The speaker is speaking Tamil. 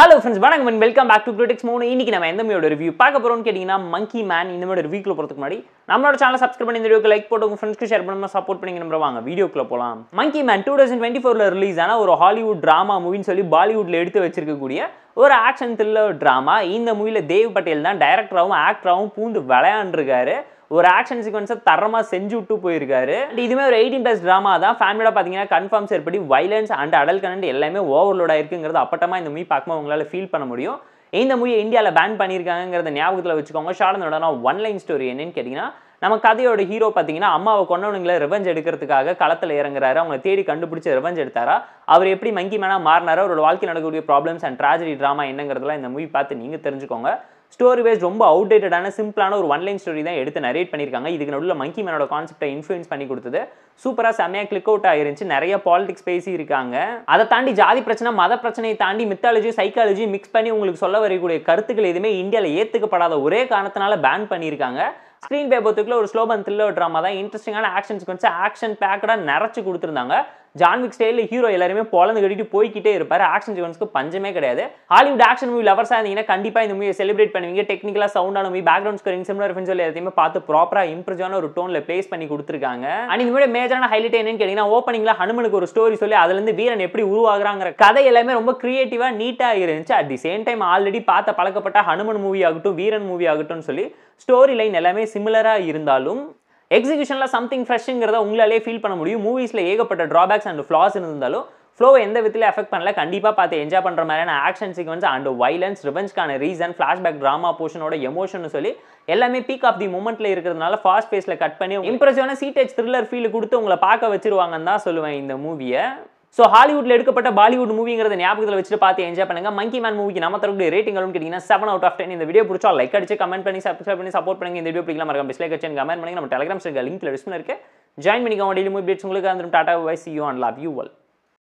ஹலோ ஃப்ரெண்ட்ஸ் வணக்கம் and welcome back to Bluedex மூணு இன்றைக்கி நம்ம எந்த ஒரு ரிவ்யூ பார்க்க போகிறோம்னு கேட்டிங்கன்னா மங்கி மேன் இந்த ஒரு வீக்கில் போகிறதுக்கு முன்னாடி நம்மளோட சேனல் சப்ஸ்கிரைப் பண்ணி இந்த வீடியோக்கு லைக் போட்டு உங்கள் ஃப்ரெண்ட்ஸ்க்கு ஷேர் பண்ணாமல் சப்போர்ட் பண்ணி நம்ம வாங்க வீடியோக்குள்ள போகலாம் Monkey Man two thousand twenty ஃபோரில் ரிலீஸ் ஆன ஒரு ஹாலிவுட் ட்ராமா மூவின்னு சொல்லி பாலிவுட்டில் எடுத்து வச்சிருக்கக்கூடிய ஒரு ஆக்ஷன் த்ரில்லர் ட்ராமா இந்த மூவியில் தேவ் பட்டேல் தான் டைரக்டராகவும் ஆக்டராகவும் பூந்து விளையாண்டுருக்காரு ஒரு ஆக்ஷன் சீக்வன்ஸை தரமாக செஞ்சு விட்டு போயிருக்காரு அண்ட் இதுவுமே ஒரு எயிட்டின் ப்ளஸ் ட்ராமா தான் ஃபேமிலியோட பார்த்தீங்கன்னா கன்ஃபார்ம்ஸ் ஏற்படி வைலன்ஸ் அண்ட் அடல் கனென்ட் எல்லாமே ஓவர்லோட் ஆயிருக்குங்கிறது அப்பட்டமாக இந்த மூவி பார்க்கும்போது உங்களால் ஃபீல் பண்ண முடியும் இந்த மூவியை இந்தியாவில் பேன் பண்ணியிருக்காங்கிறத ஞாபகத்தில் வச்சுக்கோங்க ஷார்ட் ஒன் லைன் ஸ்டோரி என்னன்னு கேட்டிங்கன்னா நம்ம கதையோட ஹீரோ பார்த்தீங்கன்னா அம்மாவை கொண்டவனுங்களை ரிவெஞ்ச் எடுக்கிறதுக்காக களத்தில் இறங்குறாரு அவங்களை தேடி கண்டுபிடிச்சி ரிவெஞ்ச் எடுத்தாரா அவர் எப்படி மங்கி மேனாக மாறினாரோ அவரோட வாழ்க்கை நடக்கக்கூடிய ப்ராப்ளம்ஸ் அண்ட் ட்ராஜடி ட்ராமா என்னங்கிறதுலாம் இந்த மூவி பார்த்து நீங்கள் தெரிஞ்சுக்கோங்க ஸ்டோரி வைஸ் ரொம்ப அவுடேட்டடான சிம்பிளான ஒரு ஒன்லைன் ஸ்டோரி தான் எடுத்து நரேட் பண்ணியிருக்காங்க இதுக்கு நடுவில் மங்கி மேனோட கான்செப்டை இன்ஃப்ளூயன்ஸ் பண்ணி கொடுத்தது சூப்பராக செம்மையாக கிளிக் அவுட் ஆயிருந்துச்சு நிறைய பாலிடிக்ஸ் பேசி இருக்காங்க அதை தாண்டி ஜாதி பிரச்சனை மத பிரச்சனையை தாண்டி மித்தாலஜி சைக்காலஜி மிக்ஸ் பண்ணி உங்களுக்கு சொல்ல வரக்கூடிய கருத்துக்கள் எதுவுமே இந்தியாவில் ஏற்றுக்கப்படாத ஒரே காரணத்தினால பேன் பண்ணியிருக்காங்க ஸ்க்ரீன் பே ஒரு ஸ்லோபன் த்ரில்லர் ட்ராமா தான் இன்ட்ரெஸ்டிங்கான ஆக்ஷன் சீக்வன்ஸ் ஆக்ஷன் பேக்கடாக நிறச்சி கொடுத்துருந்தாங்க ஜான்விக் ஸ்டைலில் ஹீரோ எல்லாருமே பொழந்து கட்டிட்டு போய்கிட்டே இருப்பார் ஆக்ஷன் சீக்வன்ஸ்க்கு பஞ்சமே கிடையாது ஹாலிவுட் ஆக்ஷன் மூவி லவர்ஸாக இருந்தீங்கன்னா கண்டிப்பாக இந்த மூவியை செலிப்ரேட் பண்ணுவீங்க டெக்னிக்கலாக சவுண்டான மூவி பேக்ரவுண்ட் ஸ்கோரிங் சிம்லர் ஃபென்ஸ் எல்லாத்தையுமே பார்த்து ப்ராப்பராக இம்ப்ரூவான ஒரு டோனில் பிளேஸ் பண்ணி கொடுத்துருக்காங்க அண்ட் இந்த மூவியோட மேஜரான ஹைலைட் என்னன்னு கேட்டிங்கன்னா ஓப்பனிங்கில் ஹனுமனுக்கு ஒரு ஸ்டோரி சொல்லி அதுலேருந்து வீரன் எப்படி உருவாகிறாங்கிற கதை எல்லாமே ரொம்ப கிரியேட்டிவாக நீட்டாக இருந்துச்சு at the same time already பார்த்த பழக்கப்பட்ட ஹனுமன் மூவி ஆகட்டும் வீரன் மூவி ஆகட்டும்னு சொல்லி ஸ்டோரி லைன் எல்லாமே சிமிலராக இருந்தாலும் எக்ஸிகூஷனில் சம்திங் ஃப்ரெஷ்ஷுங்கிறத உங்களாலே ஃபீல் பண்ண முடியும் மூவிஸில் ஏகப்பட்ட ட்ராபேக்ஸ் அண்ட் ஃப்ளாஸ் இருந்தாலும் ஃப்ளோவை எந்த விதத்தில் எஃபெக்ட் பண்ணல கண்டிப்பாக பார்த்து என்ஜாய் பண்ணுற மாதிரியான ஆக்ஷன் சீக்வன்ஸ் அண்ட் வைலன்ஸ் ரிவென்ஸ்க்கான ரீசன் ஃப்ளாஷ்பேக் ட்ராமா போர்ஷனோட எமோஷன் சொல்லி எல்லாமே பீக் ஆஃப் தி மூமெண்ட்டில் இருக்கிறதுனால ஃபாஸ்ட் பேஸில் கட் பண்ணி இம்ப்ரெசிவான சீட்டேஜ் த்ரில்லர் ஃபீல் கொடுத்து உங்களை பார்க்க வச்சிருவாங்கன்னு தான் சொல்லுவேன் இந்த மூவியை ஸோ ஹாலிவுட்டில் எடுக்கப்பட்ட பாலிவுட் மூவிங்கிறத ஞாபகத்தில் வச்சுட்டு பார்த்து என்ஜாய் பண்ணுங்க மங்கி மேன் மூவிக்கு நம்ம தரக்கூடிய ரேட்டிங் அளவு கேட்டிங்கன்னா செவன் அவுட் ஆஃப் டென் இந்த வீடியோ பிடிச்சா லைக் அடிச்சு கமெண்ட் பண்ணி சப்ஸ்கிரைப் பண்ணி சப்போர்ட் பண்ணுங்க இந்த வீடியோ பிடிக்கலாம் மறக்காம டிஸ்லைக் வச்சு கமெண்ட் பண்ணி நம்ம டெலிகிராம் லிங்க்கில் டிஸ்பிள் இருக்கு ஜாயின் பண்ணிக்கோங்க டெய்லி மூவி பேட்ஸ் உங்களுக்கு அந்த டாட்டா வைஸ் யூ அண்ட் லவ் யூ வல்